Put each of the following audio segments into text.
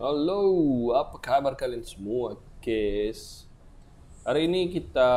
Halo, apa kabar kalian semua, guys? Hari ini kita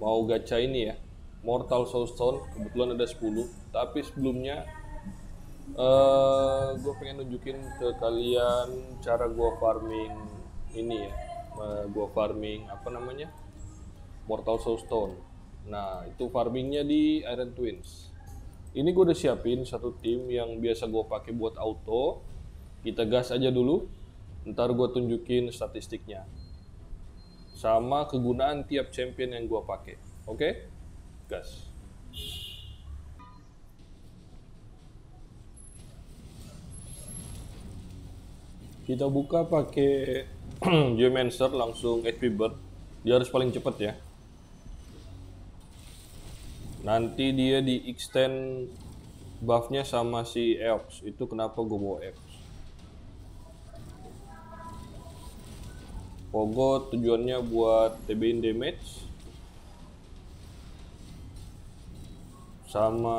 mau gacha ini ya, Mortal Soulstone. Kebetulan ada 10, tapi sebelumnya uh, eh, gue pengen nunjukin ke kalian cara gue farming ini ya, uh, eh, gue farming apa namanya Mortal Soulstone. Nah, itu farmingnya di Iron Twins. Ini gue udah siapin satu tim yang biasa gue pakai buat auto kita gas aja dulu, ntar gue tunjukin statistiknya. Sama kegunaan tiap champion yang gue pakai. Oke? Okay? Gas. Kita buka pakai Geomancer langsung HP Bird. Dia harus paling cepet ya. Nanti dia di extend buffnya sama si Eox. Itu kenapa gue bawa Eox. Pogo tujuannya buat TB-in damage sama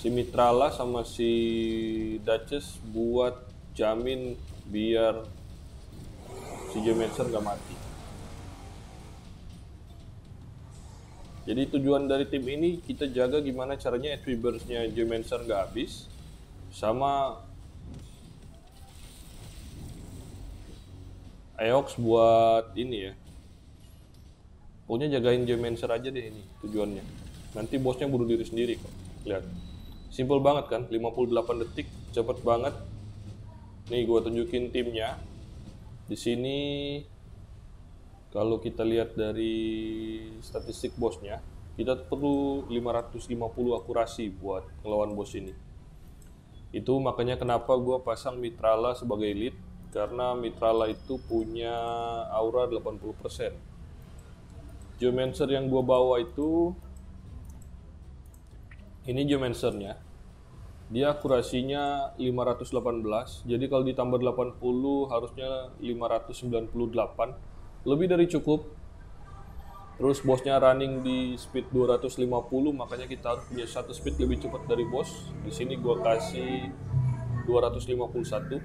si Mitrala sama si Duchess buat jamin biar si Gemetzer gak mati. Jadi tujuan dari tim ini kita jaga gimana caranya HP burst-nya gak habis sama EOX buat ini ya. Pokoknya jagain Geomancer aja deh ini tujuannya. Nanti bosnya bunuh diri sendiri kok. Lihat. Simple banget kan, 58 detik, cepet banget. Nih gue tunjukin timnya. Di sini kalau kita lihat dari statistik bosnya, kita perlu 550 akurasi buat ngelawan bos ini. Itu makanya kenapa gue pasang Mitrala sebagai lead karena Mitrala itu punya aura 80%. Geomancer yang gua bawa itu ini geomancernya. Dia akurasinya 518. Jadi kalau ditambah 80 harusnya 598. Lebih dari cukup. Terus bosnya running di speed 250, makanya kita harus punya satu speed lebih cepat dari bos. Di sini gua kasih 251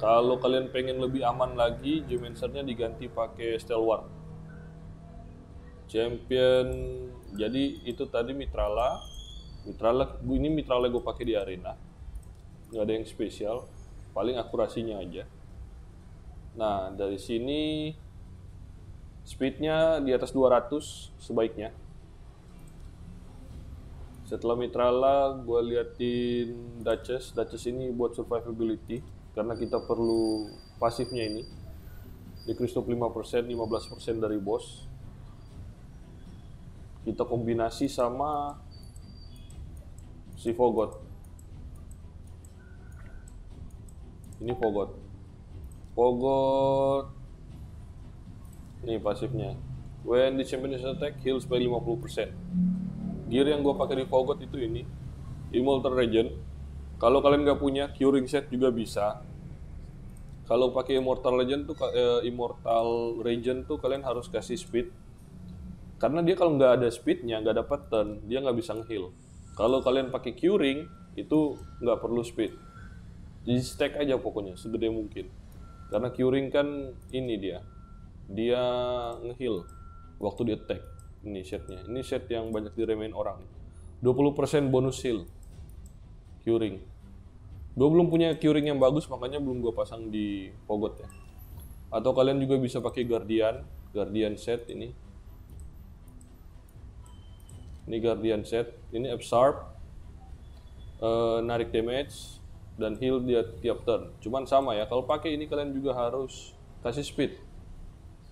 kalau kalian pengen lebih aman lagi, Geomancernya diganti pakai Stellar Champion, jadi itu tadi Mitrala. Mitrala, ini Mitrala gue pakai di arena. Gak ada yang spesial, paling akurasinya aja. Nah, dari sini speednya di atas 200 sebaiknya. Setelah Mitrala, gue liatin Duchess. Duchess ini buat survivability karena kita perlu pasifnya ini di Kristop 5%, 15% dari bos kita kombinasi sama si Fogot ini Fogot Fogot ini pasifnya when the champion is attack heals by 50% gear yang gue pakai di Fogot itu ini Immortal Regen kalau kalian nggak punya curing set juga bisa. Kalau pakai Immortal Legend tuh eh, Immortal Regent tuh kalian harus kasih speed. Karena dia kalau nggak ada speednya, nggak ada pattern, dia nggak bisa ngeheal. Kalau kalian pakai curing itu nggak perlu speed. Jadi stack aja pokoknya segede mungkin. Karena curing kan ini dia. Dia ngeheal waktu di attack ini setnya. Ini set yang banyak diremain orang. 20% bonus heal curing gue belum punya curing yang bagus makanya belum gue pasang di pogot ya atau kalian juga bisa pakai guardian guardian set ini ini guardian set ini absorb uh, narik damage dan heal dia tiap turn cuman sama ya kalau pakai ini kalian juga harus kasih speed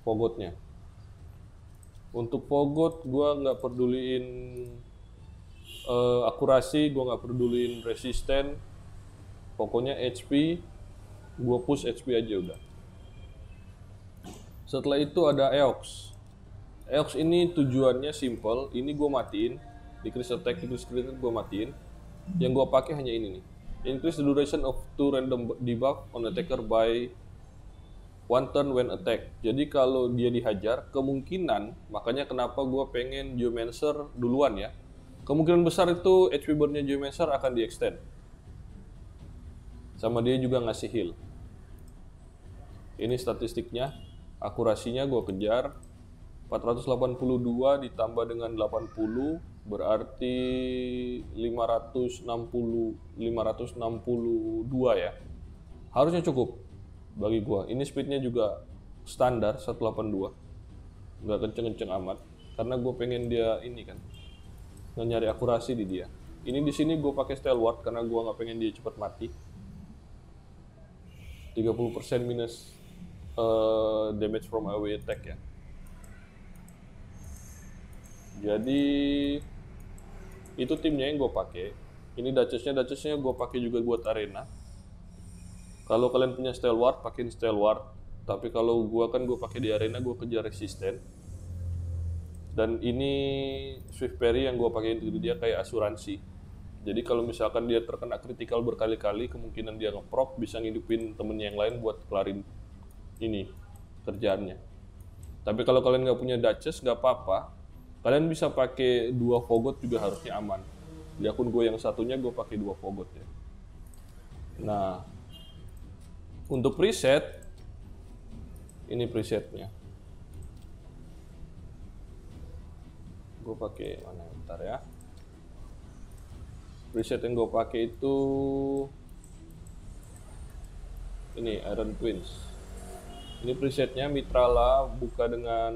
pogotnya untuk pogot gue nggak peduliin uh, akurasi gue nggak pedulin resisten pokoknya HP gue push HP aja udah setelah itu ada EOX EOX ini tujuannya simple ini gue matiin di crystal attack di crystal gue matiin yang gue pakai hanya ini nih increase the duration of two random debuff on attacker by one turn when attack. Jadi kalau dia dihajar, kemungkinan makanya kenapa gue pengen Geomancer duluan ya. Kemungkinan besar itu HP boardnya nya Geomancer akan di-extend. Sama dia juga ngasih heal. Ini statistiknya. Akurasinya gue kejar. 482 ditambah dengan 80 berarti 560 562 ya. Harusnya cukup bagi gue. Ini speednya juga standar 182. Nggak kenceng-kenceng amat karena gue pengen dia ini kan nyari akurasi di dia ini di sini gue pakai stalwart karena gue nggak pengen dia cepat mati 30% minus uh, damage from away attack ya jadi itu timnya yang gue pakai ini Duchessnya Duchessnya gue pakai juga buat arena kalau kalian punya stalwart pakein stalwart tapi kalau gue kan gue pakai di arena gue kejar resisten dan ini Swift Perry yang gue pakai itu dia kayak asuransi jadi kalau misalkan dia terkena kritikal berkali-kali kemungkinan dia ngeprok bisa ngidupin temennya yang lain buat kelarin ini kerjaannya tapi kalau kalian nggak punya Duchess nggak apa-apa kalian bisa pakai dua Fogot juga harusnya aman di akun gue yang satunya gue pakai dua Fogot ya nah untuk preset ini presetnya gue pakai mana bentar ya preset yang gue pakai itu ini Iron Twins ini presetnya Mitrala buka dengan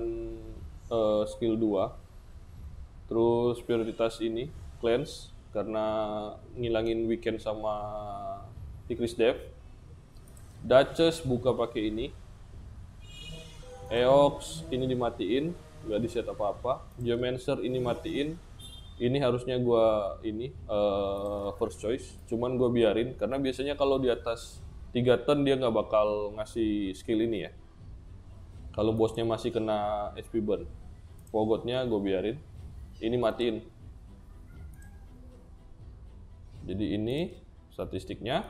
uh, skill 2 terus prioritas ini cleanse karena ngilangin weekend sama decrease dev Duchess buka pakai ini Eox ini dimatiin nggak di set apa apa geomancer ini matiin ini harusnya gue ini uh, first choice cuman gue biarin karena biasanya kalau di atas tiga ton dia nggak bakal ngasih skill ini ya kalau bosnya masih kena HP burn fogotnya gue biarin ini matiin jadi ini statistiknya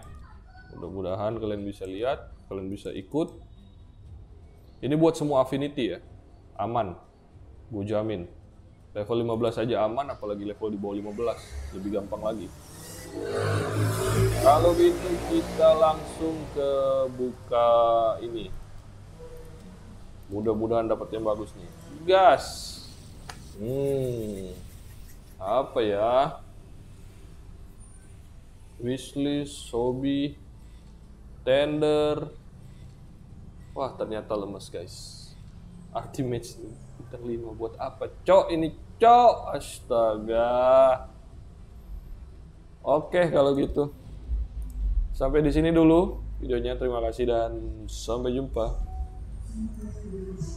mudah-mudahan kalian bisa lihat kalian bisa ikut ini buat semua affinity ya aman gue jamin level 15 aja aman apalagi level di bawah 15 lebih gampang lagi kalau gitu kita langsung ke buka ini mudah-mudahan dapat yang bagus nih gas hmm apa ya wishlist Sobi, tender wah ternyata lemes guys ultimate terlima buat apa? Cok ini cok. Astaga. Oke kalau gitu. Sampai di sini dulu videonya. Terima kasih dan sampai jumpa.